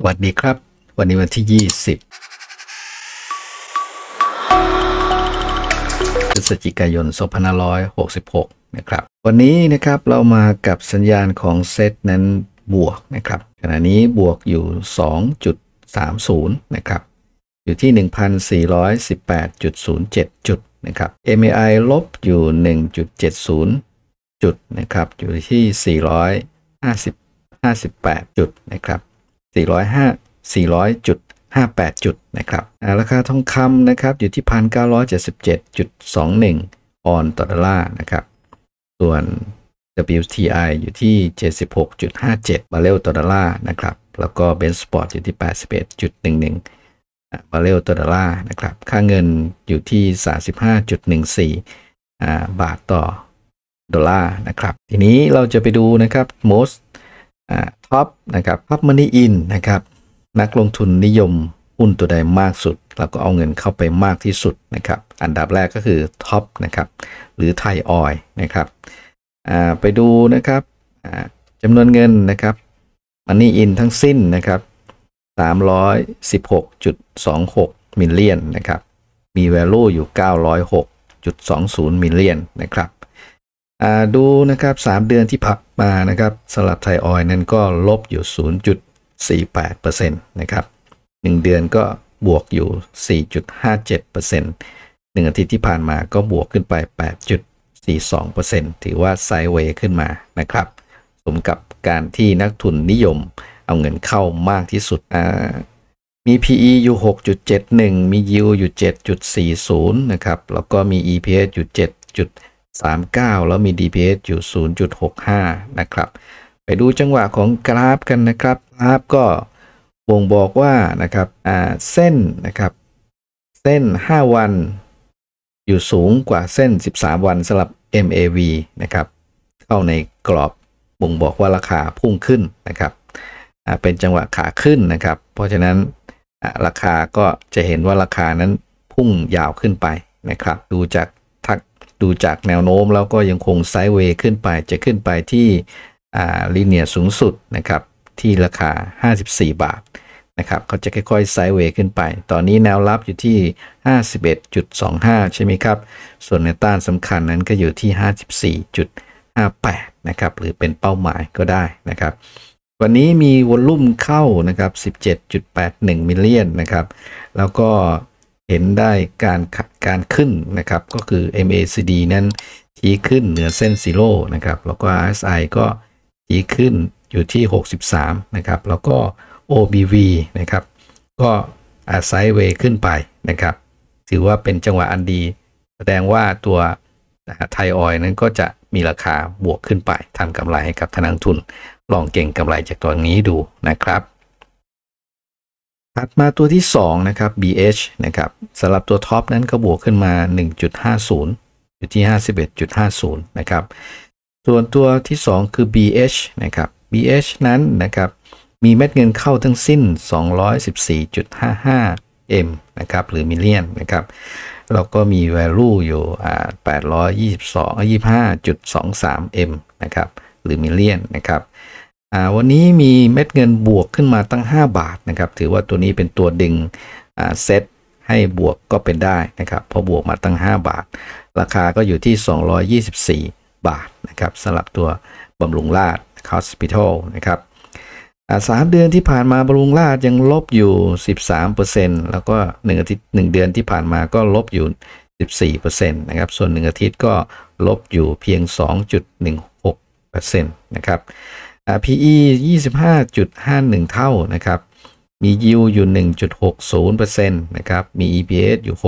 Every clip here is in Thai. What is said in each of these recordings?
สวัสดีครับ วันนี้วันที่ 20พฤศจิกายน2566 นะครับ วันนี้นะครับเรามากับสัญญาณของเซตนั้นบวกนะครับขณะนี้บวกอยู่ 2.30 นะครับ อยู่ที่ 1,418.07 จุดนะครับ MAI ลบอยู่ 1.70 จุดนะครับ อยู่ที่ 450 58 จุดนะครับ405 400.58 จุดนะครับ ราคาทองคำนะครับ อยู่ที่ 1,977.21ออนต่อดอลลาร์นะครับ ส่วน WTI อยู่ที่ 76.57บาเรลต่อดอลลาร์นะครับ แล้วก็ b e n t Spot อยู่ที่ 81.11บาเรลต่อดอลลาร์นะครับค่าเงินอยู่ที่ 35.14 บาทต่อดอลลาร์นะครับ ทีนี้เราจะไปดูนะครับ most ท็อปนะครับ ท็อปมันนี่อินนะครับ นักลงทุนนิยมหุ้นตัวใดมากสุด เราก็เอาเงินเข้าไปมากที่สุดนะครับ อันดับแรกก็คือท็อปนะครับ หรือไทยออยนะครับไปดูนะครับจำนวนเงินนะครับมันนี่อินทั้งสิ้นนะครับ316.26มิลเลียนนะครับ มี value อยู่ 906.20มิลเลียนนะครับดูนะครับ 3 เดือนที่ผ่านมานะครับ สลับไทยออยนั้นก็ลบอยู่ 0.48%นะครับ 1 เดือนก็บวกอยู่ 4.57% 1 อาทิตย์ที่ผ่านมาก็บวกขึ้นไป 8.42%ถือว่าไซเวย์ขึ้นมานะครับสมกับการที่นักทุนนิยมเอาเงินเข้ามากที่สุดมี PE อยู่ 6.71 มี Yield อยู่ 7.40 นะครับ แล้วก็มี EPS อยู่ 7. 39 แล้วมี DPS อยู่ 0.65นะครับ ไปดูจังหวะของกราฟกันนะครับกราฟก็บ่งบอกว่านะครับเส้นนะครับเส้น 5 วัน อยู่สูงกว่าเส้น 13 วันสำหรับ MAV นะครับเข้าในกรอบบ่งบอกว่าราคาพุ่งขึ้นนะครับเป็นจังหวะขาขึ้นนะครับ เพราะฉะนั้นราคาก็จะเห็นว่าราคานั้นพุ่งยาวขึ้นไปนะครับดูจากดูจากแนวโน้มแล้วก็ยังคงไซด์เวย์ขึ้นไปจะขึ้นไปที่ลีเนียสูงสุดนะครับ ที่ราคา 54 บาทนะครับเขาจะค่อยๆไซด์เวย์ขึ้นไป ตอนนี้แนวรับอยู่ที่ 51.25 ใช่ไหมครับ ส่วนแนวต้านสำคัญนั้นก็อยู่ที่ 54.58 นะครับ หรือเป็นเป้าหมายก็ได้นะครับ วันนี้มีวอลุ่มเข้านะครับ 17.81 มิลเลียนนะครับ แล้วก็เห็นได้การขัดการขึ้นนะครับก็คือ MACD นั้นชี้ขึ้นเหนือเส้นซีโร่นะครับ แล้วก็ RSI ก็ชี้ขึ้นอยู่ที่ 63 นะครับ แล้วก็ OBV นะครับ ก็อาศัยเวขึ้นไปนะครับถือว่าเป็นจังหวะอันดี แสดงว่าตัวไทยออยนั้นก็จะมีราคาบวกขึ้นไปทำกำไรให้กับธนังทุนลองเก่งกำไรจากตัวนี้ดูนะครับถัดมาตัวที่2นะครับ BH นะครับสำหรับตัวท็อปนั้นก็บวกขึ้นมา 1.50 อยู่ที่ 51.50 นะครับส่วนตัวที่ 2 คือ BH นะครับ BH นั้นนะครับมีเม็ดเงินเข้าทั้งสิ้น 214.55 M นะครับหรือมิลเลียนนะครับเราก็มี value อยู่ 822 25.23 M นะครับหรือมิลเลียนนะครับวันนี้มีเม็ดเงินบวกขึ้นมาตั้ง 5 บาทนะครับ ถือว่าตัวนี้เป็นตัวดึงเซตให้บวกก็เป็นได้นะครับพอบวกมาตั้ง 5 บาท ราคาก็อยู่ที่ 224 บาทนะครับสำหรับตัวบำรุงราชคอสพิทอลนะครับสามเดือนที่ผ่านมาบำรุงราชยังลบอยู่ 13%แล้วก็1อาทิตย์1เดือนที่ผ่านมาก็ลบอยู่ 14%นะครับส่วน 1 อาทิตย์ก็ลบอยู่เพียง2.16%นะครับ PE 25.51 เท่านะครับ มี Yield อยู่ 1.60%นะครับมี EPS อยู่ 6.65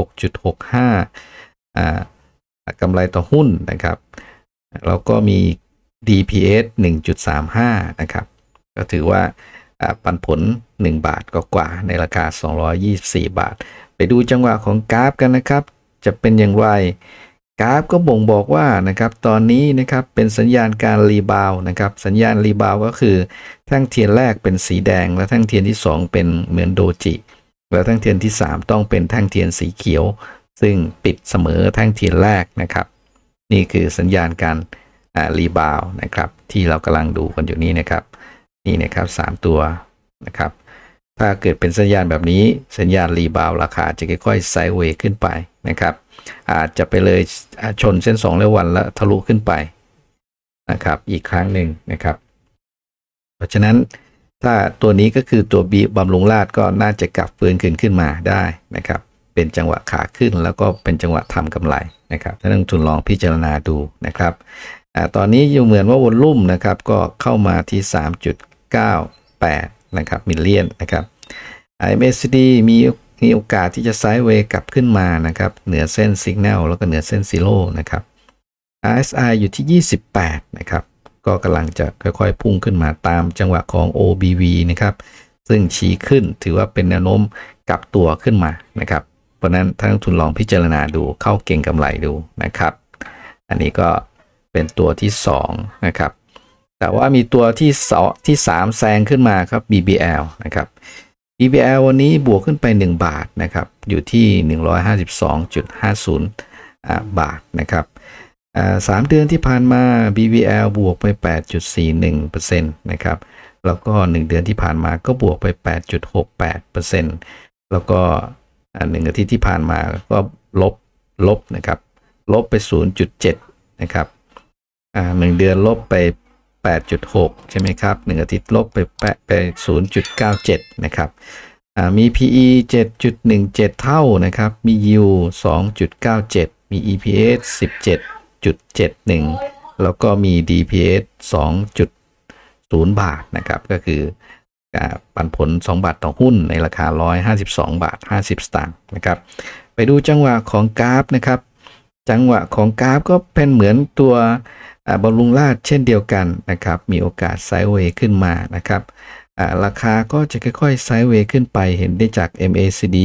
กำไรต่อหุ้นนะครับ แล้วก็มี DPS 1.35 นะครับ ก็ถือว่าปันผล 1 บาทกว่าในราคา 224 บาท ไปดูจังหวะของกราฟกันนะครับ จะเป็นอย่างไรกราฟก็บ่งบอกว่านะครับตอนนี้นะครับเป็นสัญญาณการรีบาวนะครับ สัญญาณรีบาวก็คือแท่งเทียนแรกเป็นสีแดง และแท่งเทียนที่ 2 เป็นเหมือนโดจิ และแท่งเทียนที่ 3 ต้องเป็นแท่งเทียนสีเขียว ซึ่งปิดเสมอแท่งเทียนแรกนะครับ นี่คือสัญญาณการรีบาวนะครับ ที่เรากำลังดูกันอยู่นี้นะครับนี่นะครับ3ตัวนะครับ ถ้าเกิดเป็นสัญญาณแบบนี้ สัญญาณรีบาวราคาจะค่อยๆไซด์เวย์ขึ้นไปนะครับอาจจะไปเลยชนเส้น2เล็ววันแล้วทะลุขึ้นไปนะครับอีกครั้งหนึ่งนะครับ เพราะฉะนั้นถ้าตัวนี้ก็คือตัวบีบำรุงลาดก็น่าจะกลับฟื้นขึ้นขึ้นมาได้นะครับ เป็นจังหวะขาขึ้น แล้วก็เป็นจังหวะทำกำไรนะครับท่านนักทุนลองพิจารณาดูนะครับตอนนี้อยู่เหมือนว่าวนลลุ่มนะครับ ก็เข้ามาที่ 3.98นะครับมิลเลียนนะครับ MSD มีนี่โอกาสที่จะไซด์เวย์กลับขึ้นมานะครับเหนือเส้นสัญญาณแล้วก็เหนือเส้นซีโร่นะครับ RSI อยู่ที่ 28นะครับก็กำลังจะค่อยๆ พุ่งขึ้นมาตามจังหวะของ OBV นะครับซึ่งชี้ขึ้นถือว่าเป็นแนวโน้มกลับตัวขึ้นมานะครับเพราะนั้นท่านทุนลองพิจารณาดูเข้าเก่งกำไรดูนะครับ อันนี้ก็เป็นตัวที่ 2 นะครับ แต่ว่ามีตัวที่สที่3แซงขึ้นมาครับ BBL นะครับ EBL วันนี้บวกขึ้นไป 1 บาทนะครับ อยู่ที่ 152.50 บาทนะครับสามเดือนที่ผ่านมา BVL บวกไป8.41%นะครับ แล้วก็1เดือนที่ผ่านมาก็บวกไป8.68%แล้วก็หนึ่งอาทิตย์ที่ผ่านมาก็ลบ ลบนะครับ ลบไป 0.7นะครับหนึ่งเดือนลบไป8.6 ใช่ไหมครับ 1 อาทิตย์ลบไปแปะไป 0.97 นะครับมี PE 7.17 เท่านะครับ มี U 2.97 มี EPS 17.71 แล้วก็มี DPS 2.0 บาทนะครับ ก็คือปันผล 2 บาทต่อหุ้นในราคา 152บาท50 สตางค์นะครับ ไปดูจังหวะของกราฟนะครับ จังหวะของกราฟก็เป็นเหมือนตัวบำรุงราดเช่นเดียวกันนะครับ มีโอกาสไซด์เวย์ขึ้นมานะครับ ราคาก็จะค่อยๆไซด์เวย์ขึ้นไปเห็นได้จาก MACD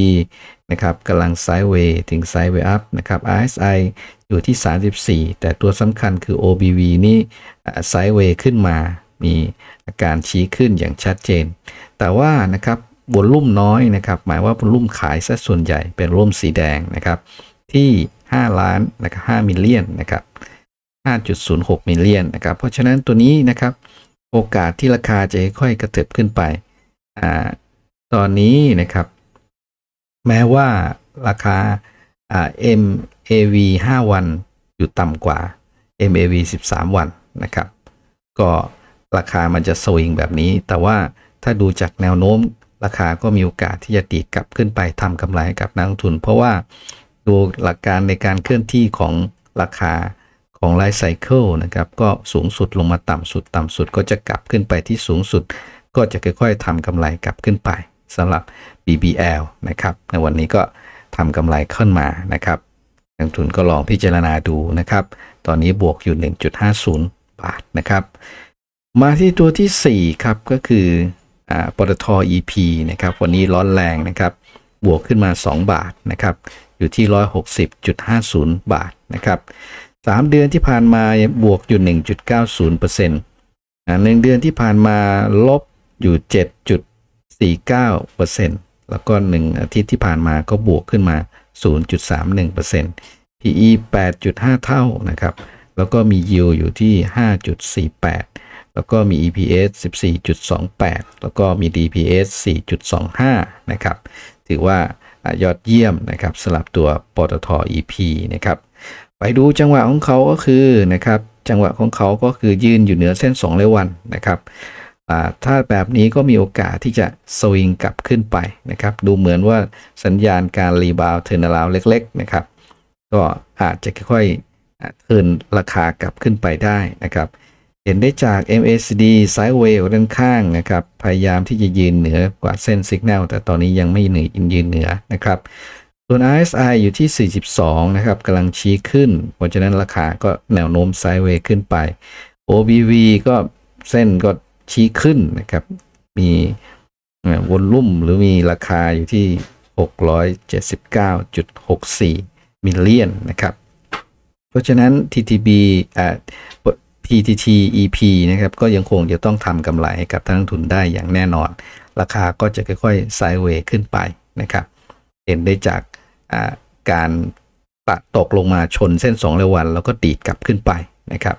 นะครับกำลังไซด์เวย์ถึงไซด์เวย์อัพนะครับ RSI อยู่ที่ 34 แต่ตัวสำคัญคือ OBV นี่ไซด์เวย์ขึ้นมามีอาการชี้ขึ้นอย่างชัดเจน แต่ว่านะครับบอลลุ่มน้อยนะครับ หมายว่าบอลลุ่มขายซะส่วนใหญ่เป็นร่มสีแดงนะครับ ที่ 5 ล้านนะครับ5มิลเลียนนะครับ5.06มิลเลียนนะครับ เพราะฉะนั้นตัวนี้นะครับ โอกาสที่ราคาจะค่อยกระเถิบขึ้นไปอ่าตอนนี้นะครับ แม้ว่าราคาอ่า MAV 5 วันอยู่ต่ำกว่า MAV 13 วันนะครับก็ราคามันจะสวิงแบบนี้ แต่ว่าถ้าดูจากแนวโน้มราคาก็มีโอกาสที่จะตีกลับขึ้นไปทำกำไรกับนักลงทุนเพราะว่าดูหลักการในการเคลื่อนที่ของราคาของไลฟ์ไซเคิลนะครับก็สูงสุดลงมาต่ำสุด ต่ำสุดก็จะกลับขึ้นไปที่สูงสุด ก็จะค่อย ๆทำกำไรกลับขึ้นไปสำหรับ BBL นะครับในวันนี้ก็ทำกำไรขึ้นมานะครับนักทุนก็ลองพิจารณาดูนะครับตอนนี้บวกอยู่ 1.50 บาทนะครับมาที่ตัวที่4ครับก็คือปตท EP นะครับวันนี้ร้อนแรงนะครับบวกขึ้นมา 2 บาทนะครับอยู่ที่ 160.50 บาทนะครับ3 เดือนที่ผ่านมาบวกอยู่ 1.90%นหนึ่งเดือนที่ผ่านมาลบอยู่ 7.49%แล้วก็ 1 อาทิตย์ที่ผ่านมาก็บวกขึ้นมา 0.31% PE 8.5 เท่านะครับ แล้วก็มี yield อยู่ที่ 5.48 แล้วก็มี EPS 14.28 แล้วก็มี DPS 4.25 นะครับ ถือว่ายอดเยี่ยมนะครับสลับตัว ปตท EP นะครับไปดูจังหวะของเขาก็คือนะครับจังหวะของเขาก็คือยืนอยู่เหนือเส้น2เลวันนะครับถ้าแบบนี้ก็มีโอกาสที่จะสวิงกลับขึ้นไปนะครับดูเหมือนว่าสัญญาณการรีบาวเทอร์นาลาวเล็กๆนะครับก็อาจจะค่อยๆเทินราคากลับขึ้นไปได้นะครับ เห็นได้จาก MACD ไซด์เวลด้านข้างนะครับพยายามที่จะยืนเหนือกว่าเส้นสัญญาณแต่ตอนนี้ยังไม่เหนือยืนเหนือนะครับส่วน RSI อยู่ที่ 42 นะครับกำลังชี้ขึ้น เพราะฉะนั้นราคาก็แนวโน้มไซด์เวย์ขึ้นไป OBV ก็เส้นก็ชี้ขึ้นนะครับ มีวอลลุ่มหรือมีราคาอยู่ที่ 679.64 มิลเลียนนะครับ เพราะฉะนั้น TTB อ t t EP นะครับก็ยังคงจะต้องทำกำไรให้กับท่านักทุนได้อย่างแน่นอน ราคาก็จะค่อยๆไซด์เวย์ขึ้นไปนะครับ เห็นได้จากการตะตกลงมาชนเส้น2เรววัน แล้วก็ดีดกลับขึ้นไปนะครับ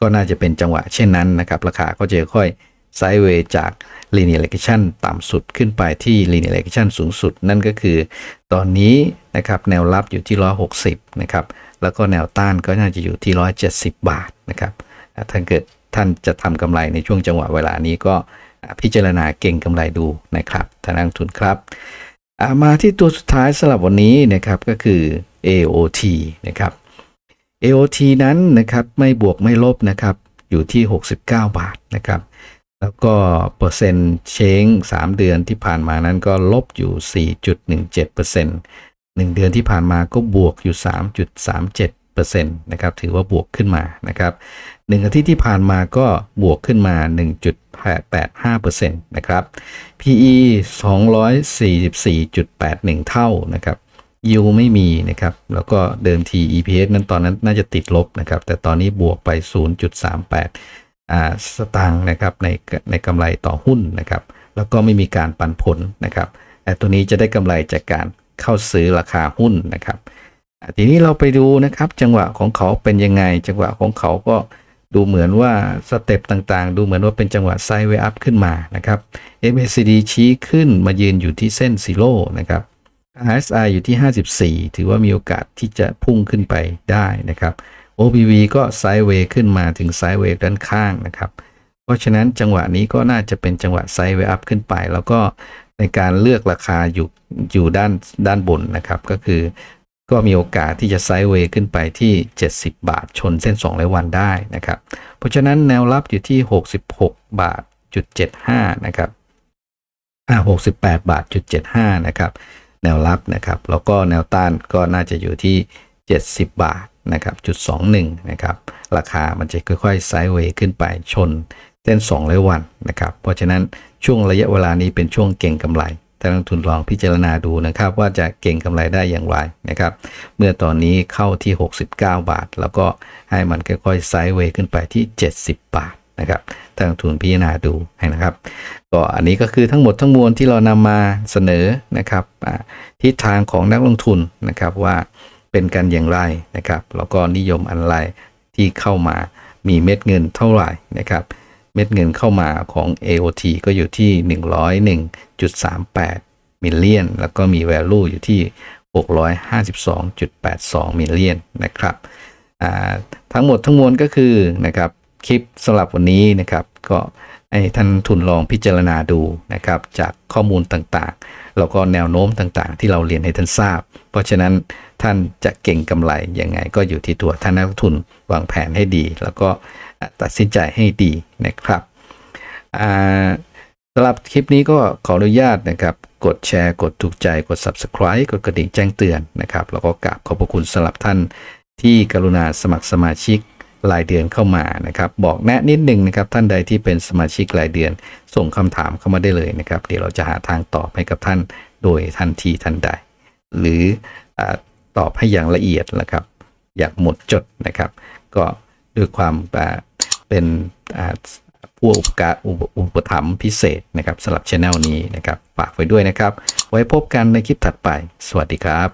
ก็น่าจะเป็นจังหวะ เช่นนั้นนะครับ ราคาก็จะค่อย ไซเวจาก linear เ e กชั s i o n ต่ำสุดขึ้นไปที่ linear เ e กชั s i o n สูงสุด นั่นก็คือตอนนี้นะครับแนวรับอยู่ที่ 160นะครับแล้วก็แนวต้านก็น่าจะอยู่ที่ 170 บาทนะครับถ้าเกิดท่านจะทำกำไรในช่วงจังหวะเวลานี้ก็พิจารณาเก่งกำไรดูนะครับท่านนักทุนครับมาที่ตัวสุดท้ายสำหรับวันนี้นะครับก็คือ AOT นะครับ AOT นั้นนะครับไม่บวกไม่ลบนะครับอยู่ที่ 69 บาทนะครับแล้วก็เปอร์เซ็นต์เช้ง3 เดือนที่ผ่านมานั้นก็ลบอยู่ 4.17% 1 เดือนที่ผ่านมาก็บวกอยู่ 3.37%นะครับถือว่าบวกขึ้นมานะครับ1อาทิตย์ที่ผ่านมาก็บวกขึ้นมา0.85%นะครับ PE 244.81 เท่านะครับยูไม่มีนะครับ แล้วก็เดิมที EPS นั้นตอนนั้นน่าจะติดลบนะครับ แต่ตอนนี้บวกไป 0.38อ่าสตางค์นะครับในในกำไรต่อหุ้นนะครับ แล้วก็ไม่มีการปันผลนะครับ แต่ตัวนี้จะได้กำไรจากการเข้าซื้อราคาหุ้นนะครับ ทีนี้เราไปดูนะครับจังหวะของเขาเป็นยังไง จังหวะของเขาก็ดูเหมือนว่าสเต็ปต่างๆ ดูเหมือนว่าเป็นจังหวะไซด์เวอัพขึ้นมา นะครับ MACD ชี้ขึ้นมายืนอยู่ที่เส้นซีโร่นะครับ RSI อยู่ที่ 54 ถือว่ามีโอกาสที่จะพุ่งขึ้นไปได้นะครับ o p v ก็ไซด์เวย์ขึ้นมาถึงไซด์เวย์ด้านข้างนะครับ เพราะฉะนั้นจังหวะนี้ก็น่าจะเป็นจังหวะไซด์เวอัพขึ้นไป แล้วก็ในการเลือกราคาอยู่อยู่ด้านด้านบนนะครับก็คือก็มีโอกาสที่จะไซด์เวย์ขึ้นไปที่ 70 บาทชนเส้น2ราวันได้นะครับเพราะฉะนั้นแนวรับอยู่ที่ 66บาทจุด75นะครับอ่า68บาทจุด75นะครับแนวรับนะครับแล้วก็แนวต้านก็น่าจะอยู่ที่ 70บาทนะครับจุด21นะครับราคามันจะค่อยๆไซด์เวย์ขึ้นไปชนเส้น2รายวันนะครับเพราะฉะนั้นช่วงระยะเวลานี้เป็นช่วงเก่งกำไรนักลงทุนลองพิจารณาดูนะครับ ว่าจะเก่งกำไรได้อย่างไรนะครับ เมื่อตอนนี้เข้าที่ 69 บาทแล้วก็ให้มันค่อยๆไซด์เวย์ขึ้นไปที่ 70 บาทนะครับทางทุนพิจารณาดูให้นะครับก็อันนี้ก็คือทั้งหมดทั้งมวลที่เรานำมาเสนอนะครับทิศทางของนักลงทุนนะครับว่าเป็นกันอย่างไรนะครับแล้วก็นิยมอะไรที่เข้ามามีเม็ดเงินเท่าไหร่นะครับเม็ดเงินเข้ามาของ AOT ก็อยู่ที่ 101.38มิลเลียนแล้วก็มี value อยู่ที่ 652.82มิลเลียนนะครับทั้งหมดทั้งมวลก็คือนะครับ คลิปสำหรับวันนี้นะครับ ก็ให้ท่านทุนลองพิจารณาดูนะครับ จากข้อมูลต่างๆ แล้วก็แนวโน้มต่างๆ ที่เราเรียนให้ท่านทราบ เพราะฉะนั้นท่านจะเก่งกำไรยังไงก็อยู่ที่ตัวท่านนักทุนวางแผนให้ดี แล้วก็ตัดสินใจให้ดีนะครับสำหรับคลิปนี้ก็ขออนุญาตนะครับกดแชร์กดถูกใจกด subscribe กดกระดิ่งแจ้งเตือนนะครับ แล้วก็กราบขอบพระคุณสำหรับท่านที่กรุณาสมัครสมาชิกรายเดือนเข้ามานะครับบอกแนะนิดนึงนะครับ ท่านใดที่เป็นสมาชิกรายเดือนส่งคำถามเข้ามาได้เลยนะครับเดี๋ยวเราจะหาทางตอบให้กับท่านโดยทันทีทันใด หรืออตอบให้อย่างละเอียดนะครับ อยากหมดจดนะครับก็ด้วยความเป็นผู้อุปการอุปถัมภ์พิเศษนะครับสำหรับช anel นี้นะครับฝากไว้ด้วยนะครับ ไว้พบกันในคลิปถัดไป สวัสดีครับ